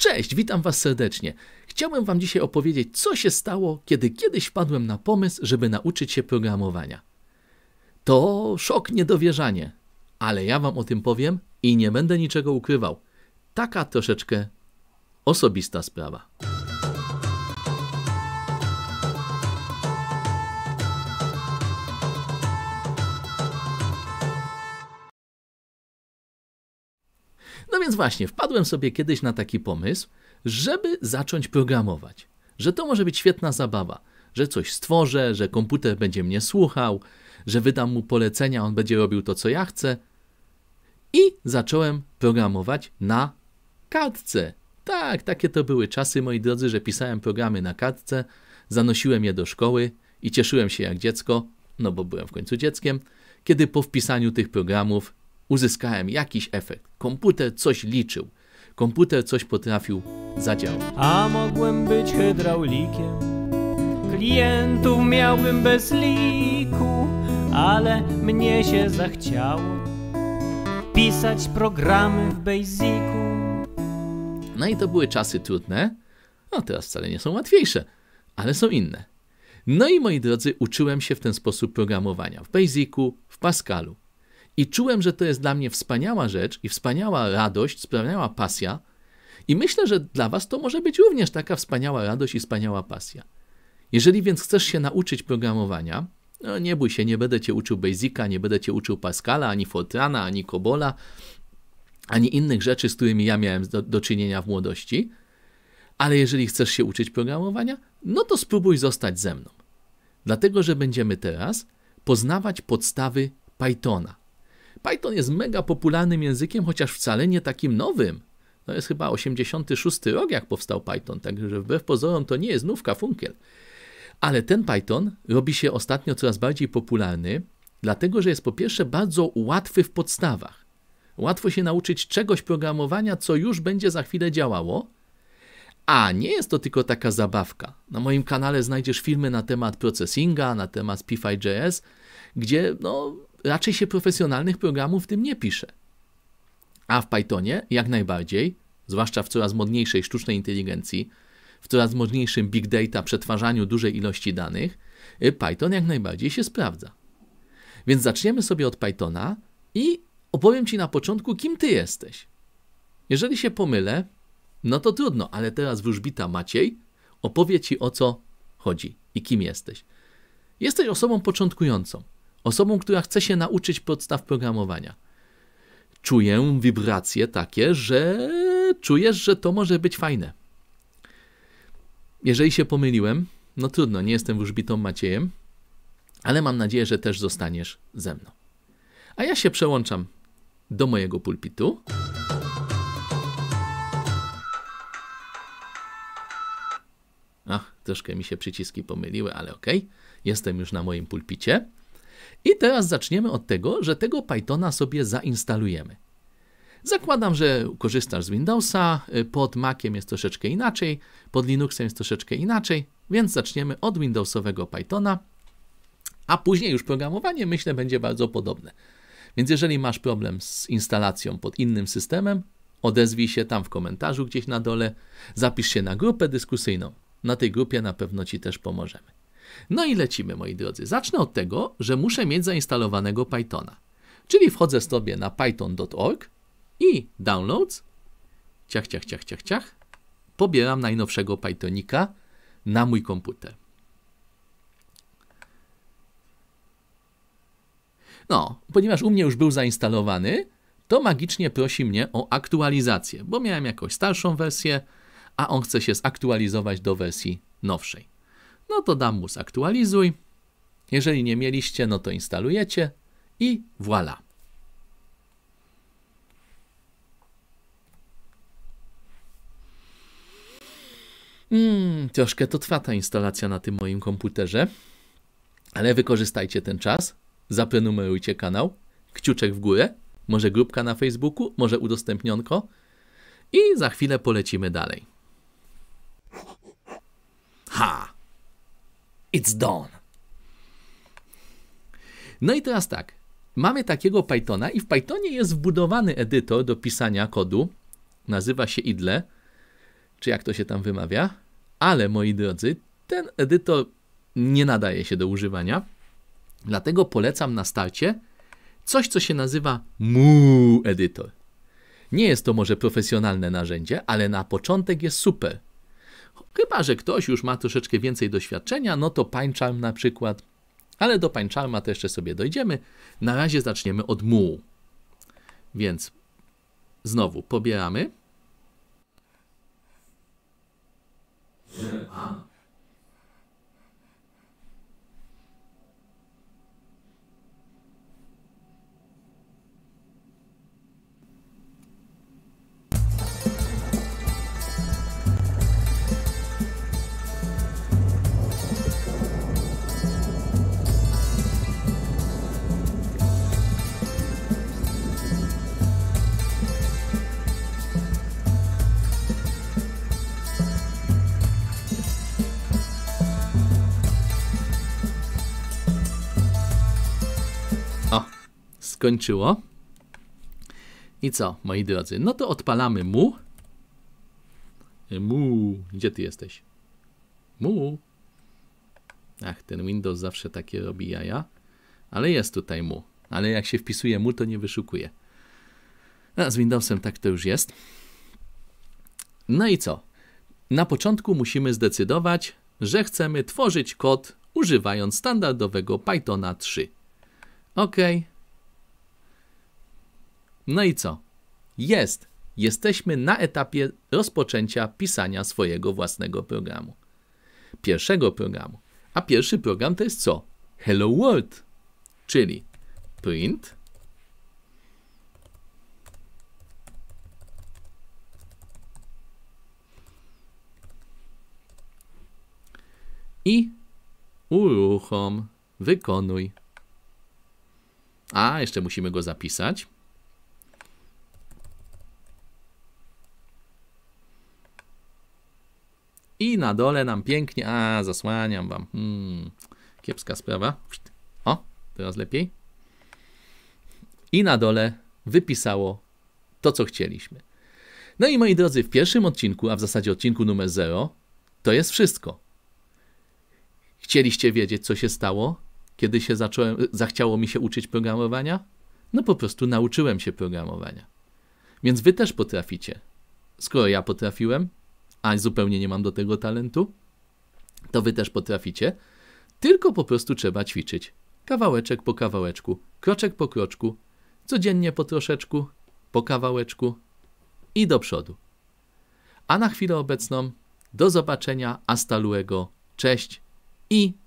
Cześć, witam Was serdecznie. Chciałem Wam dzisiaj opowiedzieć, co się stało, kiedy kiedyś wpadłem na pomysł, żeby nauczyć się programowania. To szok, niedowierzanie, ale ja Wam o tym powiem i nie będę niczego ukrywał. Taka troszeczkę osobista sprawa. więc właśnie, wpadłem sobie kiedyś na taki pomysł, żeby zacząć programować. Że to może być świetna zabawa, że coś stworzę, że komputer będzie mnie słuchał, że wydam mu polecenia, on będzie robił to, co ja chcę. I zacząłem programować na kartce. Tak, takie to były czasy, moi drodzy, że pisałem programy na kartce, zanosiłem je do szkoły i cieszyłem się jak dziecko, no bo byłem w końcu dzieckiem, kiedy po wpisaniu tych programów uzyskałem jakiś efekt. Komputer coś liczył, komputer coś potrafił zadziałać. A mogłem być hydraulikiem, klientów miałbym bez liku, ale mnie się zachciało pisać programy w Basicu. No i to były czasy trudne, no teraz wcale nie są łatwiejsze, ale są inne. No i moi drodzy, uczyłem się w ten sposób programowania w Basicu, w Pascalu. I czułem, że to jest dla mnie wspaniała rzecz i wspaniała radość, wspaniała pasja. I myślę, że dla Was to może być również taka wspaniała radość i wspaniała pasja. Jeżeli więc chcesz się nauczyć programowania, no nie bój się, nie będę cię uczył Basica, nie będę cię uczył Pascala, ani Fortrana, ani Cobola, ani innych rzeczy, z którymi ja miałem do, do czynienia w młodości. Ale jeżeli chcesz się uczyć programowania, no to spróbuj zostać ze mną. Dlatego, że będziemy teraz poznawać podstawy Pythona. Python jest mega popularnym językiem, chociaż wcale nie takim nowym. To jest chyba 86 rok, jak powstał Python, także wbrew pozorom to nie jest nówka funkiel. Ale ten Python robi się ostatnio coraz bardziej popularny, dlatego że jest po pierwsze bardzo łatwy w podstawach. Łatwo się nauczyć czegoś programowania, co już będzie za chwilę działało, a nie jest to tylko taka zabawka. Na moim kanale znajdziesz filmy na temat procesinga, na temat p gdzie no, raczej się profesjonalnych programów w tym nie pisze. A w Pythonie jak najbardziej, zwłaszcza w coraz modniejszej sztucznej inteligencji, w coraz modniejszym big data przetwarzaniu dużej ilości danych, y, Python jak najbardziej się sprawdza. Więc zaczniemy sobie od Pythona i opowiem Ci na początku, kim Ty jesteś. Jeżeli się pomylę, no to trudno, ale teraz wróżbita Maciej opowie Ci o co chodzi i kim jesteś. Jesteś osobą początkującą osobą, która chce się nauczyć podstaw programowania. Czuję wibracje takie, że czujesz, że to może być fajne. Jeżeli się pomyliłem, no trudno, nie jestem wróżbitą Maciejem, ale mam nadzieję, że też zostaniesz ze mną. A ja się przełączam do mojego pulpitu. Ach, troszkę mi się przyciski pomyliły, ale ok, jestem już na moim pulpicie. I teraz zaczniemy od tego, że tego Pythona sobie zainstalujemy. Zakładam, że korzystasz z Windowsa, y, pod Maciem jest troszeczkę inaczej, pod Linuxem jest troszeczkę inaczej, więc zaczniemy od Windowsowego Pythona, a później już programowanie, myślę, będzie bardzo podobne. Więc jeżeli masz problem z instalacją pod innym systemem, odezwij się tam w komentarzu gdzieś na dole, zapisz się na grupę dyskusyjną. Na tej grupie na pewno Ci też pomożemy. No i lecimy, moi drodzy. Zacznę od tego, że muszę mieć zainstalowanego Pythona. Czyli wchodzę sobie na python.org i downloads, ciach, ciach, ciach, ciach, ciach, pobieram najnowszego Pythonika na mój komputer. No, ponieważ u mnie już był zainstalowany, to magicznie prosi mnie o aktualizację, bo miałem jakąś starszą wersję, a on chce się zaktualizować do wersji nowszej no to dam mu zaktualizuj. Jeżeli nie mieliście, no to instalujecie i voilà. Mm, troszkę to trwa ta instalacja na tym moim komputerze, ale wykorzystajcie ten czas, zaprenumerujcie kanał, kciuczek w górę, może grupka na Facebooku, może udostępnionko i za chwilę polecimy dalej. Ha! It's done. No i teraz tak. Mamy takiego Pythona i w Pythonie jest wbudowany edytor do pisania kodu. Nazywa się idle, czy jak to się tam wymawia. Ale moi drodzy, ten edytor nie nadaje się do używania. Dlatego polecam na starcie coś, co się nazywa mu editor. Nie jest to może profesjonalne narzędzie, ale na początek jest super. Chyba, że ktoś już ma troszeczkę więcej doświadczenia, no to pańczam na przykład, ale do pańczalma to jeszcze sobie dojdziemy. Na razie zaczniemy od muł, Więc znowu pobieramy. skończyło. I co, moi drodzy? No to odpalamy mu. Mu, gdzie ty jesteś? Mu. Ach, ten Windows zawsze takie robi jaja. Ale jest tutaj mu. Ale jak się wpisuje mu, to nie wyszukuje. A z Windowsem tak to już jest. No i co? Na początku musimy zdecydować, że chcemy tworzyć kod używając standardowego Pythona 3. OK, no i co? Jest. Jesteśmy na etapie rozpoczęcia pisania swojego własnego programu. Pierwszego programu. A pierwszy program to jest co? Hello World. Czyli print. I uruchom, wykonuj. A, jeszcze musimy go zapisać. na dole nam pięknie, a zasłaniam wam. Hmm, kiepska sprawa. O, teraz lepiej. I na dole wypisało to, co chcieliśmy. No i moi drodzy, w pierwszym odcinku, a w zasadzie odcinku numer 0, to jest wszystko. Chcieliście wiedzieć, co się stało, kiedy się zacząłem, zachciało mi się uczyć programowania? No po prostu nauczyłem się programowania. Więc wy też potraficie. Skoro ja potrafiłem, a zupełnie nie mam do tego talentu, to wy też potraficie, tylko po prostu trzeba ćwiczyć. Kawałeczek po kawałeczku, kroczek po kroczku, codziennie po troszeczku, po kawałeczku i do przodu. A na chwilę obecną do zobaczenia, hasta luego, cześć i